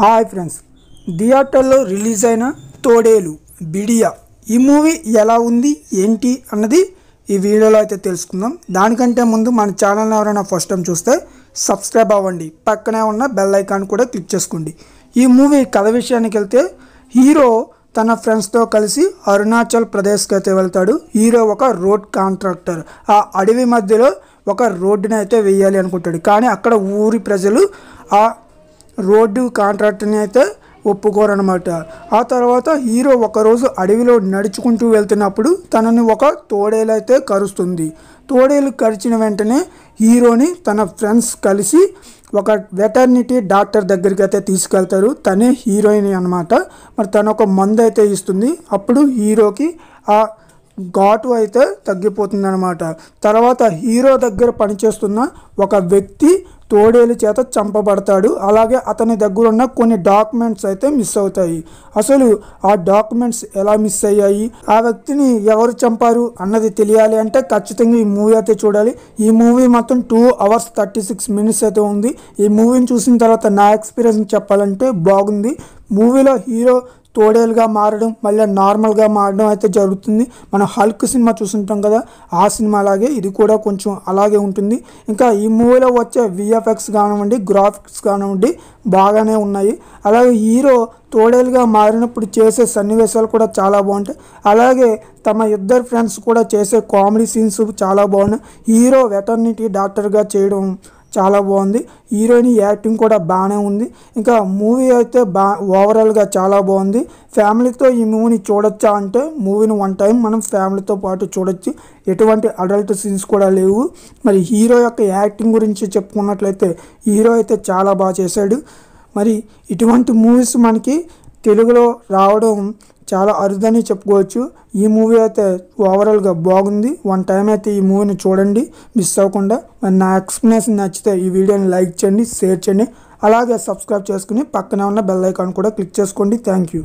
hi friends థియేటర్లో release అయిన తోడేలు బిడియా ఈ మూవీ ఎలా ఉంది ఏంటి అన్నది ఈ వీడియోలో అయితే తెలుసుకుందాం దానికంటే ముందు మన ఛానల్ని ఎవరైనా ఫస్ట్ టైం చూస్తే సబ్స్క్రైబ్ అవ్వండి పక్కనే ఉన్న బెల్ ఐకాన్ కూడా క్లిక్ చేసుకోండి ఈ మూవీ కథ విషయానికి వెళ్తే హీరో తన ఫ్రెండ్స్తో కలిసి అరుణాచల్ ప్రదేశ్కి అయితే వెళ్తాడు హీరో ఒక రోడ్ కాంట్రాక్టర్ ఆ అడవి మధ్యలో ఒక రోడ్డుని అయితే వేయాలి అనుకుంటాడు కానీ అక్కడ ఊరి ప్రజలు ఆ రోడ్డు కాంట్రాక్ట్ని అయితే ఒప్పుకోరనమాట ఆ తర్వాత హీరో ఒకరోజు అడవిలో నడుచుకుంటూ వెళ్తున్నప్పుడు తనని ఒక తోడేలైతే కరుస్తుంది తోడేలు కరిచిన వెంటనే హీరోని తన ఫ్రెండ్స్ కలిసి ఒక వెటర్నిటీ డాక్టర్ దగ్గరికి అయితే తీసుకెళ్తారు తనే హీరోయిన్ అనమాట మరి తను ఒక మందు అయితే ఇస్తుంది అప్పుడు హీరోకి ఆ ఘాటు అయితే తగ్గిపోతుందనమాట తర్వాత హీరో దగ్గర పనిచేస్తున్న ఒక వ్యక్తి తోడేలు చేత చంపబడతాడు అలాగే అతని దగ్గరున్న కొన్ని డాక్యుమెంట్స్ అయితే మిస్ అవుతాయి అసలు ఆ డాక్యుమెంట్స్ ఎలా మిస్ అయ్యాయి ఆ వ్యక్తిని ఎవరు చంపారు అన్నది తెలియాలి అంటే ఖచ్చితంగా ఈ మూవీ అయితే చూడాలి ఈ మూవీ మొత్తం two hours thirty six minutes అయితే ఉంది ఈ మూవీని చూసిన తర్వాత నా ఎక్స్పీరియన్స్ చెప్పాలంటే బాగుంది మూవీలో హీరో తోడేలుగా మారడం మళ్ళీ నార్మల్గా మారడం అయితే జరుగుతుంది మనం హల్క్ సినిమా చూసుంటాం కదా ఆ సినిమా అలాగే ఇది కూడా కొంచెం అలాగే ఉంటుంది ఇంకా ఈ మూవీలో వచ్చే విఎఫ్ఎక్స్ కానివ్వండి గ్రాఫిక్స్ కానివ్వండి బాగానే ఉన్నాయి అలాగే హీరో తోడేలుగా మారినప్పుడు చేసే సన్నివేశాలు కూడా చాలా బాగుంటాయి అలాగే తమ ఇద్దరు ఫ్రెండ్స్ కూడా చేసే కామెడీ సీన్స్ చాలా బాగున్నాయి హీరో వెటర్నిటీ డాక్టర్గా చేయడం చాలా బాగుంది హీరోయిన్ యాక్టింగ్ కూడా బాగానే ఉంది ఇంకా మూవీ అయితే బా ఓవరాల్గా చాలా బాగుంది ఫ్యామిలీతో ఈ మూవీని చూడొచ్చా అంటే మూవీని వన్ టైం మనం ఫ్యామిలీతో పాటు చూడొచ్చు ఎటువంటి అడల్ట్ సీన్స్ కూడా లేవు మరి హీరో యొక్క యాక్టింగ్ గురించి చెప్పుకున్నట్లయితే హీరో అయితే చాలా బాగా చేశాడు మరి ఇటువంటి మూవీస్ మనకి తెలుగులో రావడం చాలా అరుదని చెప్పుకోవచ్చు ఈ మూవీ అయితే ఓవరాల్గా బాగుంది వన్ టైం అయితే ఈ మూవీని చూడండి మిస్ అవ్వకుండా మరి నా ఎక్స్ప్లెనేషన్ నచ్చితే ఈ వీడియోని లైక్ చేయండి షేర్ చేయండి అలాగే సబ్స్క్రైబ్ చేసుకుని పక్కనే ఉన్న బెల్ ఐకాన్ కూడా క్లిక్ చేసుకోండి థ్యాంక్ యూ